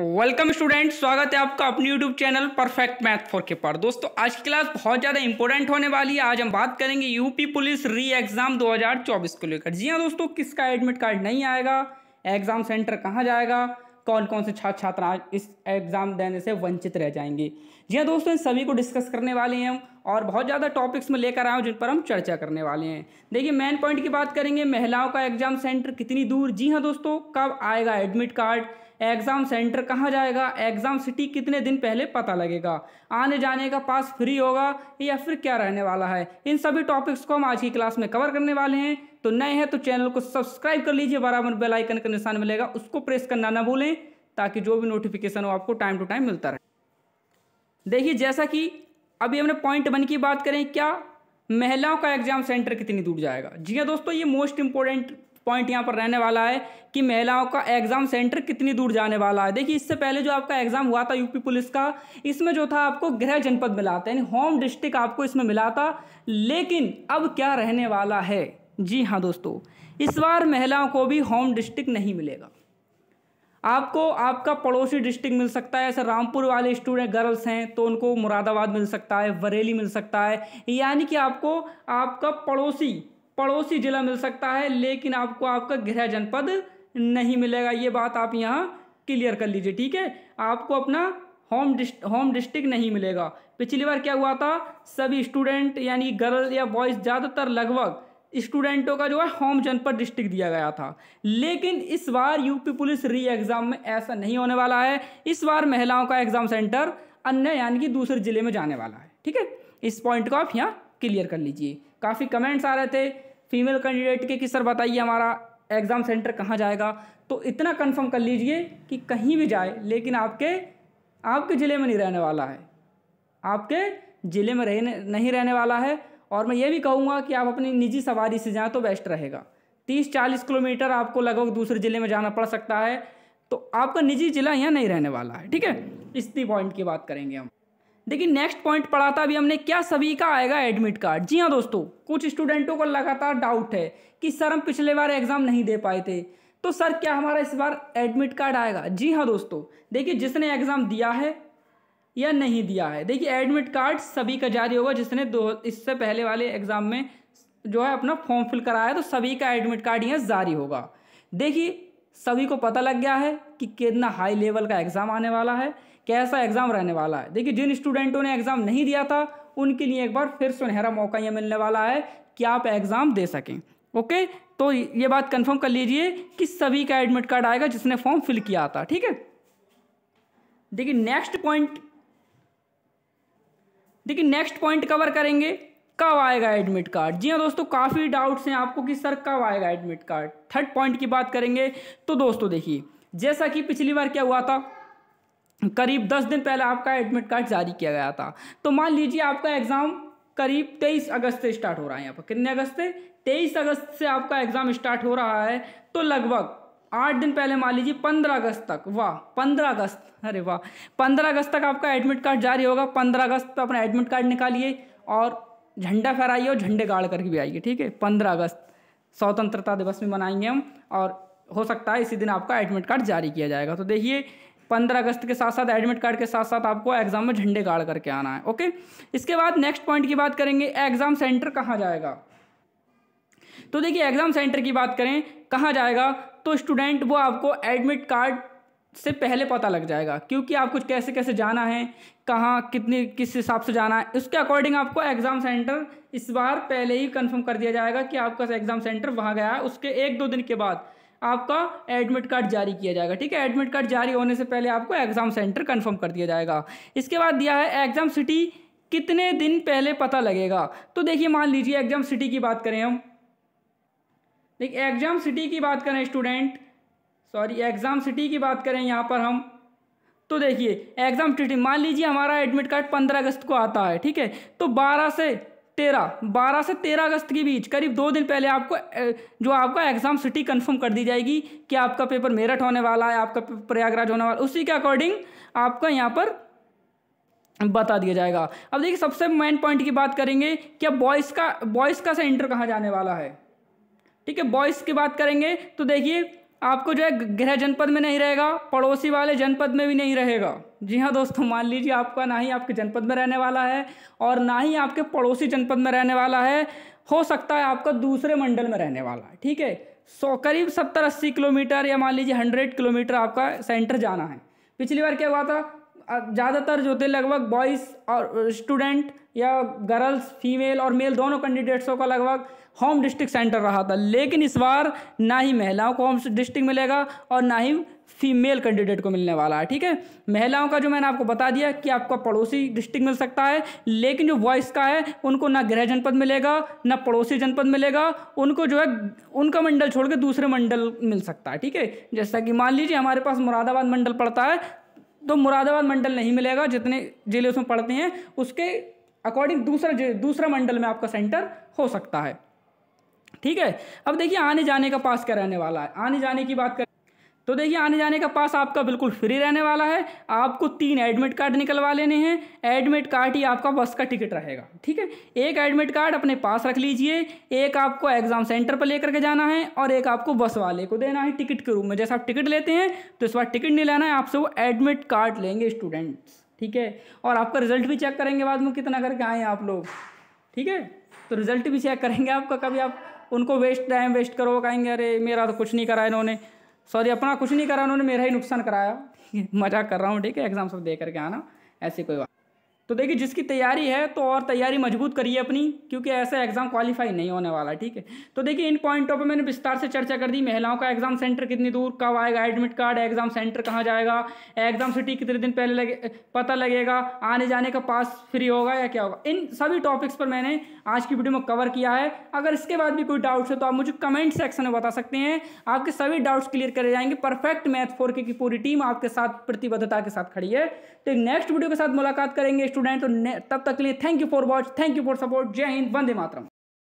welcome student स्वागत है आपका अपने YouTube channel perfect math for के पर दोस्तों आज की क्लास बहुत ज़्यादा इंपॉर्टेंट होने वाली है आज हम बात करेंगे यूपी पुलिस री एग्ज़ाम 2024 को लेकर जी हाँ दोस्तों किसका एडमिट कार्ड नहीं आएगा एग्ज़ाम सेंटर कहाँ जाएगा कौन कौन से छात्र छात्रा इस एग्ज़ाम देने से वंचित रह जाएंगे जी हाँ दोस्तों इन सभी को डिस्कस करने वाले हैं और बहुत ज़्यादा टॉपिक्स में लेकर आए जिन पर हम चर्चा करने वाले हैं देखिए मेन पॉइंट की बात करेंगे महिलाओं का एग्ज़ाम सेंटर कितनी दूर जी हाँ दोस्तों कब आएगा एडमिट कार्ड एग्ज़ाम सेंटर कहाँ जाएगा एग्ज़ाम सिटी कितने दिन पहले पता लगेगा आने जाने का पास फ्री होगा या फिर क्या रहने वाला है इन सभी टॉपिक्स को हम आज की क्लास में कवर करने वाले हैं तो नए हैं तो चैनल को सब्सक्राइब कर लीजिए बराबर बेलाइकन का निशान मिलेगा उसको प्रेस करना ना भूलें ताकि जो भी नोटिफिकेशन हो आपको टाइम टू टाइम मिलता रहे देखिए जैसा कि अभी हमने पॉइंट वन की बात करें क्या महिलाओं का एग्जाम सेंटर कितनी दूर जाएगा जी हाँ दोस्तों ये मोस्ट इंपॉर्टेंट पॉइंट यहाँ पर रहने वाला है कि महिलाओं का एग्जाम सेंटर कितनी दूर जाने वाला है देखिए इससे पहले जो आपका एग्जाम हुआ था यूपी पुलिस का इसमें जो था आपको गृह जनपद मिला था यानी होम डिस्ट्रिक्ट आपको इसमें मिला था लेकिन अब क्या रहने वाला है जी हाँ दोस्तों इस बार महिलाओं को भी होम डिस्ट्रिक्ट नहीं मिलेगा आपको आपका पड़ोसी डिस्ट्रिक्ट मिल सकता है ऐसे रामपुर वाले स्टूडेंट गर्ल्स हैं तो उनको मुरादाबाद मिल सकता है बरेली मिल सकता है यानी कि आपको आपका पड़ोसी पड़ोसी जिला मिल सकता है लेकिन आपको आपका गृह जनपद नहीं मिलेगा ये बात आप यहाँ क्लियर कर लीजिए ठीक है आपको अपना होम डिस्ट होम डिस्ट्रिक्ट नहीं मिलेगा पिछली बार क्या हुआ था सभी स्टूडेंट यानी गर्ल या बॉयज़ ज़्यादातर लगभग स्टूडेंटों का जो है होम जनपद डिस्ट्रिक्ट दिया गया था लेकिन इस बार यूपी पुलिस री एग्ज़ाम में ऐसा नहीं होने वाला है इस बार महिलाओं का एग्ज़ाम सेंटर अन्य यानी कि दूसरे ज़िले में जाने वाला है ठीक है इस पॉइंट को आप यहाँ क्लियर कर लीजिए काफ़ी कमेंट्स आ रहे थे फीमेल कैंडिडेट के कि सर बताइए हमारा एग्ज़ाम सेंटर कहाँ जाएगा तो इतना कंफर्म कर लीजिए कि कहीं भी जाए लेकिन आपके आपके ज़िले में नहीं रहने वाला है आपके ज़िले में रहने नहीं रहने वाला है और मैं ये भी कहूँगा कि आप अपनी निजी सवारी से जाएँ तो बेस्ट रहेगा तीस चालीस किलोमीटर आपको लगभग दूसरे ज़िले में जाना पड़ सकता है तो आपका निजी ज़िला यहाँ नहीं रहने वाला है ठीक है इसी पॉइंट की बात करेंगे हम देखिए नेक्स्ट पॉइंट पढ़ा था अभी हमने क्या सभी का आएगा एडमिट कार्ड जी हाँ दोस्तों कुछ स्टूडेंटों को लगातार डाउट है कि सर हम पिछले बार एग्ज़ाम नहीं दे पाए थे तो सर क्या हमारा इस बार एडमिट कार्ड आएगा जी हाँ दोस्तों देखिए जिसने एग्ज़ाम दिया है या नहीं दिया है देखिए एडमिट कार्ड सभी का जारी होगा जिसने दो इससे पहले वाले एग्ज़ाम में जो है अपना फॉर्म फिल कराया तो सभी का एडमिट कार्ड यहाँ जारी होगा देखिए सभी को पता लग गया है कि कितना हाई लेवल का एग्ज़ाम आने वाला है कैसा एग्ज़ाम रहने वाला है देखिए जिन स्टूडेंटों ने एग्ज़ाम नहीं दिया था उनके लिए एक बार फिर सुनहरा मौका यह मिलने वाला है कि आप एग्ज़ाम दे सकें ओके तो ये बात कंफर्म कर लीजिए कि सभी का एडमिट कार्ड आएगा जिसने फॉर्म फिल किया था ठीक है देखिए नेक्स्ट पॉइंट देखिए नेक्स्ट पॉइंट कवर करेंगे कब आएगा एडमिट कार्ड जी हाँ दोस्तों काफ़ी डाउट्स हैं आपको कि सर कब आएगा एडमिट कार्ड थर्ड पॉइंट की बात करेंगे तो दोस्तों देखिए जैसा कि पिछली बार क्या हुआ था करीब दस दिन पहले आपका एडमिट कार्ड जारी किया गया था तो मान लीजिए आपका एग्ज़ाम करीब तेईस अगस्त से स्टार्ट हो रहा है यहाँ पर कितने अगस्त से तेईस अगस्त से आपका एग्ज़ाम स्टार्ट हो रहा है तो लगभग आठ दिन पहले मान लीजिए पंद्रह अगस्त तक वाह पंद्रह अगस्त अरे वाह पंद्रह अगस्त तक आपका एडमिट कार्ड जारी होगा पंद्रह अगस्त पर तो अपना एडमिट कार्ड निकालिए और झंडा फहराइए और झंडे गाड़ करके भी आइए ठीक है पंद्रह अगस्त स्वतंत्रता दिवस में मनाएंगे हम और हो सकता है इसी दिन आपका एडमिट कार्ड जारी किया जाएगा तो देखिए पंद्रह अगस्त के साथ साथ एडमिट कार्ड के साथ साथ आपको एग्जाम में झंडे गाड़ करके आना है ओके इसके बाद नेक्स्ट पॉइंट की बात करेंगे एग्जाम सेंटर कहाँ जाएगा तो देखिए एग्जाम सेंटर की बात करें कहाँ जाएगा तो स्टूडेंट वो आपको एडमिट कार्ड से पहले पता लग जाएगा क्योंकि आप कुछ कैसे कैसे जाना है कहाँ कितने किस हिसाब से जाना है उसके अकॉर्डिंग आपको एग्ज़ाम सेंटर इस बार पहले ही कंफर्म कर दिया जाएगा कि आपका एग्ज़ाम सेंटर वहाँ गया है उसके एक दो दिन के बाद आपका एडमिट कार्ड जारी किया जाएगा ठीक है एडमिट कार्ड जारी होने से पहले आपको एग्ज़ाम सेंटर कन्फर्म कर दिया जाएगा इसके बाद दिया है एग्ज़ाम सिटी कितने दिन पहले पता लगेगा तो देखिए मान लीजिए एग्ज़ाम सिटी की बात करें हम देखिए एग्ज़ाम सिटी की बात करें स्टूडेंट सॉरी एग्ज़ाम सिटी की बात करें यहाँ पर हम तो देखिए एग्ज़ाम सिटी मान लीजिए हमारा एडमिट कार्ड पंद्रह अगस्त को आता है ठीक है तो बारह से तेरह बारह से तेरह अगस्त के बीच करीब दो दिन पहले आपको जो आपका एग्ज़ाम सिटी कंफर्म कर दी जाएगी कि आपका पेपर मेरठ होने वाला है आपका प्रयागराज होने वाला उसी के अकॉर्डिंग आपका यहाँ पर बता दिया जाएगा अब देखिए सबसे मेन पॉइंट की बात करेंगे क्या बॉयज़ का बॉयज़ का सेंटर कहाँ जाने वाला है ठीक है बॉयज़ की बात करेंगे तो देखिए आपको जो है गृह जनपद में नहीं रहेगा पड़ोसी वाले जनपद में भी नहीं रहेगा जी हाँ दोस्तों तो मान लीजिए आपका ना ही आपके जनपद में रहने वाला है और ना ही आपके पड़ोसी जनपद में रहने वाला है हो सकता है आपका दूसरे मंडल में रहने वाला है ठीक है सौ करीब सत्तर अस्सी किलोमीटर या मान लीजिए हंड्रेड किलोमीटर आपका सेंटर जाना है पिछली बार क्या हुआ था ज़्यादातर जो थे लगभग बॉयज़ और स्टूडेंट या गर्ल्स फीमेल और मेल दोनों कैंडिडेट्सों का लगभग होम डिस्ट्रिक्ट सेंटर रहा था लेकिन इस बार ना ही महिलाओं को होम डिस्ट्रिक्ट मिलेगा और ना ही फीमेल कैंडिडेट को मिलने वाला है ठीक है महिलाओं का जो मैंने आपको बता दिया कि आपको पड़ोसी डिस्ट्रिक्ट मिल सकता है लेकिन जो वॉइस का है उनको ना गृह जनपद मिलेगा ना पड़ोसी जनपद मिलेगा उनको जो है उनका मंडल छोड़ के दूसरे मंडल मिल सकता है ठीक है जैसा कि मान लीजिए हमारे पास मुरादाबाद मंडल पड़ता है तो मुरादाबाद मंडल नहीं मिलेगा जितने जिले उसमें पड़ते हैं उसके अकॉर्डिंग दूसरा दूसरा मंडल में आपका सेंटर हो सकता है ठीक है अब देखिए आने जाने का पास क्या रहने वाला है आने जाने की बात कर तो देखिए आने जाने का पास आपका बिल्कुल फ्री रहने वाला है आपको तीन एडमिट कार्ड निकलवा लेने हैं एडमिट कार्ड ही आपका बस का टिकट रहेगा ठीक है एक एडमिट कार्ड अपने पास रख लीजिए एक आपको एग्ज़ाम सेंटर पर लेकर के जाना है और एक आपको बस वाले को देना है टिकट के रूप में जैसे आप टिकट लेते हैं तो इस बार टिकट नहीं लेना है आपसे वो एडमिट कार्ड लेंगे स्टूडेंट्स ठीक है और आपका रिजल्ट भी चेक करेंगे बाद में कितना करके आए आप लोग ठीक है तो रिजल्ट भी चेक करेंगे आपका कभी आप उनको वेस्ट टाइम वेस्ट करो कहेंगे अरे मेरा तो कुछ नहीं करा इन्होंने सॉरी अपना कुछ नहीं करा उन्होंने मेरा ही नुकसान कराया मजाक कर रहा हूँ ठीक है एग्जाम सब दे करके आना ऐसी कोई बात तो देखिए जिसकी तैयारी है तो और तैयारी मजबूत करिए अपनी क्योंकि ऐसा एग्ज़ाम क्वालिफाई नहीं होने वाला ठीक है तो देखिए इन पॉइंटों पे मैंने विस्तार से चर्चा कर दी महिलाओं का एग्ज़ाम सेंटर कितनी दूर कब आएगा एडमिट कार्ड एग्ज़ाम सेंटर कहाँ जाएगा एग्ज़ाम सिटी कितने दिन पहले लगे पता लगेगा आने जाने का पास फ्री होगा या क्या होगा इन सभी टॉपिक्स पर मैंने आज की वीडियो में कवर किया है अगर इसके बाद भी कोई डाउट्स हो तो आप मुझे कमेंट सेक्शन में बता सकते हैं आपके सभी डाउट्स क्लियर करे जाएंगे परफेक्ट मैथ फोर की पूरी टीम आपके साथ प्रतिबद्धता के साथ खड़ी है तो नेक्स्ट वीडियो के साथ मुलाकात करेंगे स्टूडेंट तो तब तक के लिए thank you for watch thank you for support जय हिंद वंदे मातरम